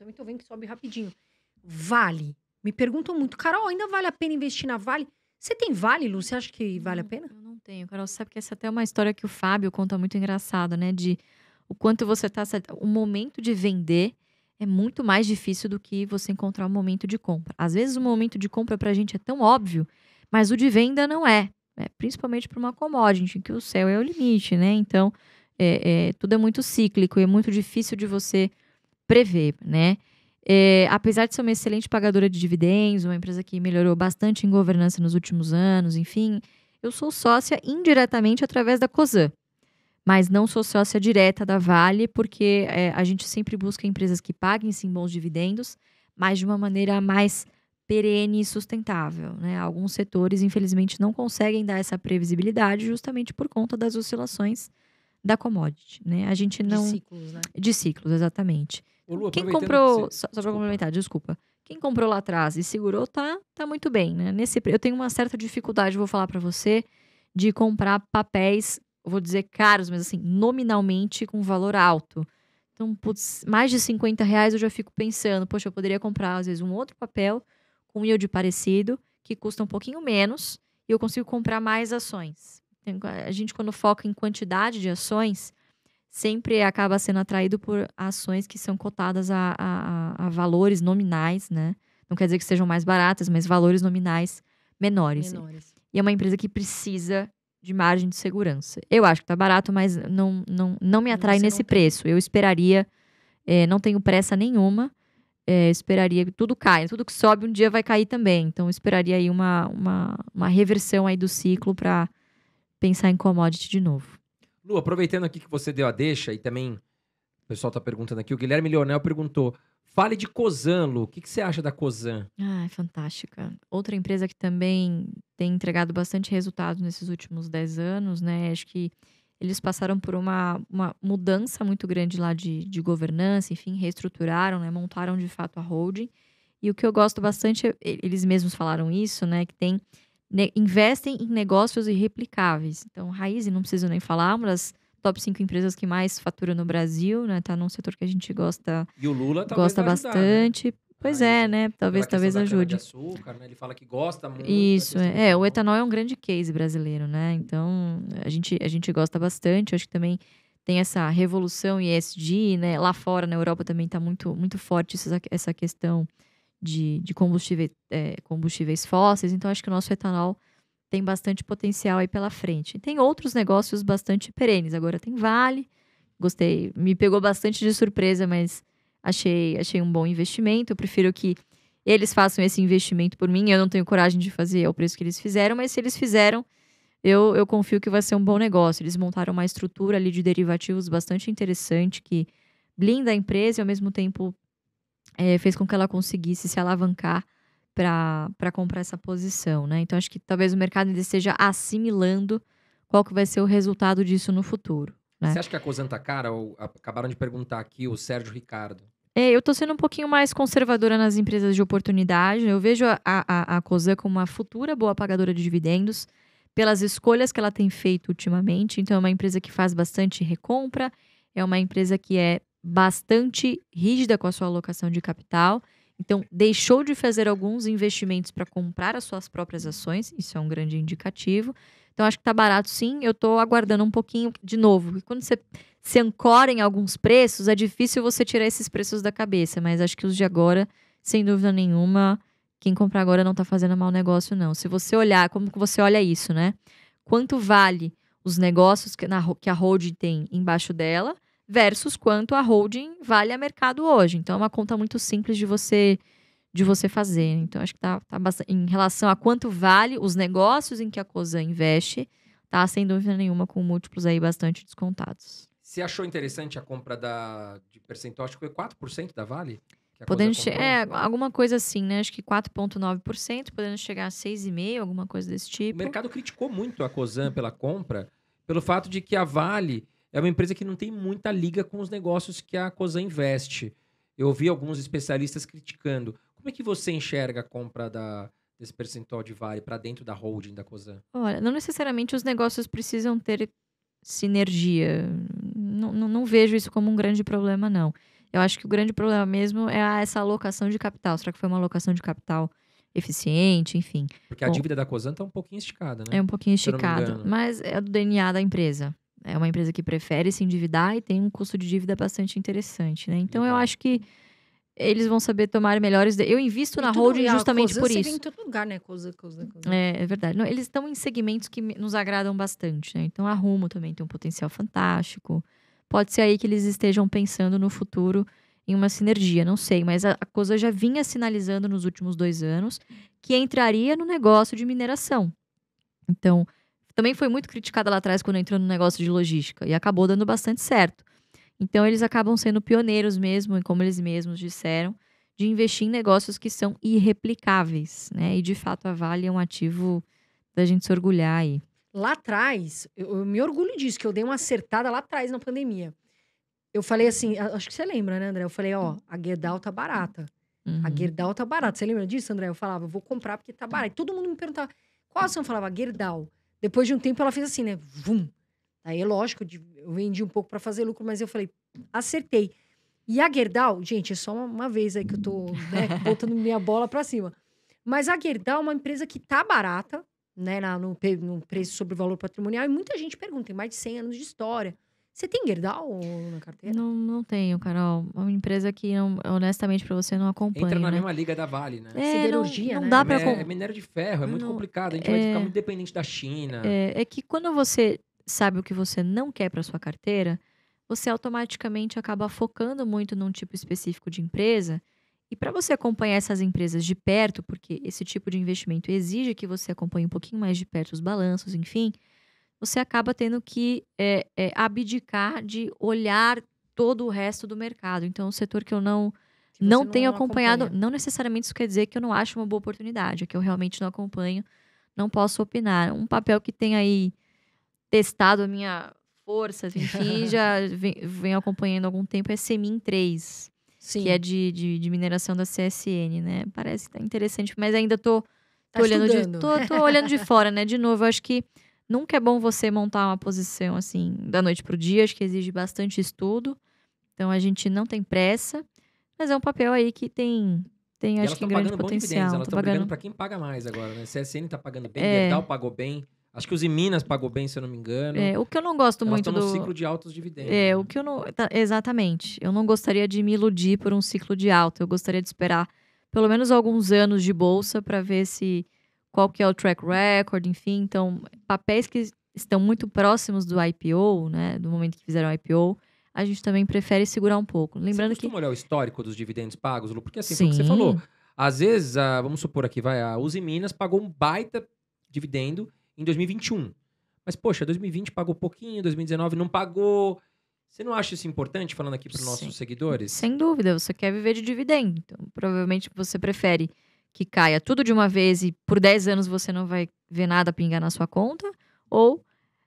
Também tô vendo que sobe rapidinho. Vale. Me perguntam muito, Carol, ainda vale a pena investir na Vale? Você tem Vale, Lu? Você acha que vale a pena? Eu não tenho, Carol. Você sabe que essa é até uma história que o Fábio conta muito engraçada, né? De o quanto você tá. O momento de vender é muito mais difícil do que você encontrar o momento de compra. Às vezes o momento de compra para a gente é tão óbvio, mas o de venda não é. é principalmente para uma commodity, em que o céu é o limite, né? Então, é, é, tudo é muito cíclico e é muito difícil de você Prever, né? É, apesar de ser uma excelente pagadora de dividendos, uma empresa que melhorou bastante em governança nos últimos anos, enfim, eu sou sócia indiretamente através da COSAN, mas não sou sócia direta da Vale, porque é, a gente sempre busca empresas que paguem sim bons dividendos, mas de uma maneira mais perene e sustentável. Né? Alguns setores, infelizmente, não conseguem dar essa previsibilidade justamente por conta das oscilações da commodity. Né? A gente não. De ciclos, né? De ciclos, exatamente. Ô, Lu, Quem comprou, que você... só, só para complementar, desculpa. Quem comprou lá atrás e segurou, tá, tá muito bem, né? Nesse, eu tenho uma certa dificuldade, vou falar para você, de comprar papéis, vou dizer caros, mas assim, nominalmente com valor alto. Então, putz, mais de 50 reais eu já fico pensando, poxa, eu poderia comprar, às vezes, um outro papel com um yield parecido, que custa um pouquinho menos, e eu consigo comprar mais ações. A gente, quando foca em quantidade de ações, sempre acaba sendo atraído por ações que são cotadas a, a, a valores nominais, né? Não quer dizer que sejam mais baratas, mas valores nominais menores. menores. E é uma empresa que precisa de margem de segurança. Eu acho que tá barato, mas não, não, não me atrai nesse preço. Eu esperaria, é, não tenho pressa nenhuma, é, esperaria que tudo caia. Tudo que sobe um dia vai cair também. Então, esperaria aí uma, uma, uma reversão aí do ciclo para pensar em commodity de novo. Lu, aproveitando aqui que você deu a deixa e também o pessoal está perguntando aqui, o Guilherme Leonel perguntou: fale de Cosan, Lu. O que, que você acha da Cosan? Ah, é fantástica. Outra empresa que também tem entregado bastante resultado nesses últimos 10 anos, né? Acho que eles passaram por uma, uma mudança muito grande lá de, de governança, enfim, reestruturaram, né? montaram de fato a holding. E o que eu gosto bastante, é, eles mesmos falaram isso, né? Que tem investem em negócios irreplicáveis. Então, Raiz, não preciso nem falar, uma das top 5 empresas que mais fatura no Brasil, né? Tá num setor que a gente gosta E o Lula gosta bastante. Ajudar, né? Pois Raiz, é, né? Talvez talvez ajude. Açúcar, né? Ele fala que gosta muito. Né, Isso, é, é, o etanol é um grande case brasileiro, né? Então, a gente a gente gosta bastante, Eu acho que também tem essa revolução ESG, né? Lá fora, na Europa também está muito muito forte essa questão de, de combustíveis, é, combustíveis fósseis. Então, acho que o nosso etanol tem bastante potencial aí pela frente. E tem outros negócios bastante perenes. Agora tem Vale, gostei, me pegou bastante de surpresa, mas achei, achei um bom investimento. Eu prefiro que eles façam esse investimento por mim. Eu não tenho coragem de fazer ao preço que eles fizeram, mas se eles fizeram, eu, eu confio que vai ser um bom negócio. Eles montaram uma estrutura ali de derivativos bastante interessante que blinda a empresa e ao mesmo tempo é, fez com que ela conseguisse se alavancar para comprar essa posição, né? Então acho que talvez o mercado ainda esteja assimilando qual que vai ser o resultado disso no futuro. Né? Você acha que a coisa tá cara? Ou acabaram de perguntar aqui o Sérgio Ricardo. É, eu tô sendo um pouquinho mais conservadora nas empresas de oportunidade. Eu vejo a, a, a COSAN como uma futura boa pagadora de dividendos pelas escolhas que ela tem feito ultimamente. Então, é uma empresa que faz bastante recompra, é uma empresa que é bastante rígida com a sua alocação de capital. Então, deixou de fazer alguns investimentos para comprar as suas próprias ações, isso é um grande indicativo. Então, acho que está barato sim, eu estou aguardando um pouquinho de novo. E quando você se ancora em alguns preços, é difícil você tirar esses preços da cabeça, mas acho que os de agora, sem dúvida nenhuma, quem comprar agora não está fazendo mau negócio, não. Se você olhar, como que você olha isso, né? Quanto vale os negócios que, na, que a holding tem embaixo dela? versus quanto a holding vale a mercado hoje. Então é uma conta muito simples de você de você fazer. Então acho que tá, tá bastante, em relação a quanto vale os negócios em que a Cosan investe, tá sem dúvida nenhuma com múltiplos aí bastante descontados. Você achou interessante a compra da de percentual, acho que foi 4% da Vale? Podendo chegar, é, alguma coisa assim, né? Acho que 4,9%, podendo chegar a 6,5%, alguma coisa desse tipo. O mercado criticou muito a Cosan pela compra, pelo fato de que a Vale é uma empresa que não tem muita liga com os negócios que a COSAN investe. Eu ouvi alguns especialistas criticando. Como é que você enxerga a compra da, desse percentual de Vale para dentro da holding da COSAN? Olha, não necessariamente os negócios precisam ter sinergia. Não, não, não, vejo isso como um grande problema, não. Eu acho que o grande problema mesmo é ah, essa alocação de capital. Será que foi uma alocação de capital eficiente, enfim? Porque Bom, a dívida da COSAN está um pouquinho esticada, né? É um pouquinho esticada, mas é do DNA da empresa é uma empresa que prefere se endividar e tem um custo de dívida bastante interessante, né? Então Legal. eu acho que eles vão saber tomar melhores. De... Eu invisto e na holding justamente por isso. Em todo lugar, né? Coisa, coisa, coisa. É, é verdade. Não, eles estão em segmentos que nos agradam bastante, né? Então a Rumo também tem um potencial fantástico. Pode ser aí que eles estejam pensando no futuro em uma sinergia, não sei, mas a, a coisa já vinha sinalizando nos últimos dois anos que entraria no negócio de mineração. Então, também foi muito criticada lá atrás quando entrou no negócio de logística e acabou dando bastante certo. Então eles acabam sendo pioneiros mesmo, e como eles mesmos disseram, de investir em negócios que são irreplicáveis, né? E de fato a Vale é um ativo da gente se orgulhar aí. Lá atrás, eu, eu me orgulho disso, que eu dei uma acertada lá atrás na pandemia. Eu falei assim, acho que você lembra, né, André? Eu falei, ó, a Gerdau tá barata. Uhum. A Gerdau tá barata. Você lembra disso, André? Eu falava, vou comprar porque tá, tá. barata. E todo mundo me perguntava, qual ação? Eu falava, Gerdau. Depois de um tempo ela fez assim, né? Vum. Aí é lógico, eu vendi um pouco para fazer lucro, mas eu falei, acertei. E a Gerdau, gente, é só uma, vez aí que eu tô né, botando minha bola para cima. Mas a Gerdau é uma empresa que tá barata, né, no, no preço sobre valor patrimonial, e muita gente pergunta, tem mais de 100 anos de história. Você tem Gerdau na carteira? Não, não tenho, Carol. É uma empresa que, não, honestamente, para você não acompanha. Entra na né? mesma liga da Vale, né? É, Siderurgia, não, não né? dá para. É, é, minério de ferro, é muito complicado. A gente é, vai ficar muito dependente da China. É, é que quando você sabe o que você não quer para sua carteira, você automaticamente acaba focando muito num tipo específico de empresa. E para você acompanhar essas empresas de perto, porque esse tipo de investimento exige que você acompanhe um pouquinho mais de perto os balanços, enfim, você acaba tendo que é, é, abdicar de olhar todo o resto do mercado. Então, um setor que eu não que não tenho não acompanhado, acompanha. não necessariamente isso quer dizer que eu não acho uma boa oportunidade, é que eu realmente não acompanho, não posso opinar. Um papel que tem aí testado a minha força, enfim, assim, já venho acompanhando há algum tempo, é Semin 3, Sim. que é de, de, de, mineração da CSN, né? Parece que tá interessante, mas ainda tô, tô tá olhando, de, tô, tô olhando de fora, né? De novo, eu acho que Nunca é bom você montar uma posição assim da noite para o dia, acho que exige bastante estudo. Então a gente não tem pressa, mas é um papel aí que tem tem acho que grande potencial. Elas estão pagando para quem paga mais agora, né? CSN está pagando bem, é. Gerdau pagou bem. Acho que os Minas pagou bem, se eu não me engano. É, o que eu não gosto Elas muito do ciclo de altos dividendos. É, o né? que eu não tá, exatamente. Eu não gostaria de me iludir por um ciclo de alta. Eu gostaria de esperar pelo menos alguns anos de bolsa para ver se qual que é o track record, enfim. Então, papéis que estão muito próximos do IPO, né, do momento que fizeram o IPO, a gente também prefere segurar um pouco. Lembrando você que olhar o histórico dos dividendos pagos, Lu, porque assim, Sim. que você falou. Às vezes, a, ah, vamos supor aqui, vai a Uzi Minas pagou um baita dividendo em 2021. Mas poxa, 2020 pagou pouquinho, 2019 não pagou. Você não acha isso importante falando aqui para os nossos seguidores? Sem dúvida, você quer viver de dividendo. Então, provavelmente você prefere que caia tudo de uma vez e por 10 anos você não vai ver nada pingar na sua conta, ou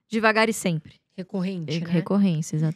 devagar e sempre. Recorrente. É, né? Recorrência, exatamente.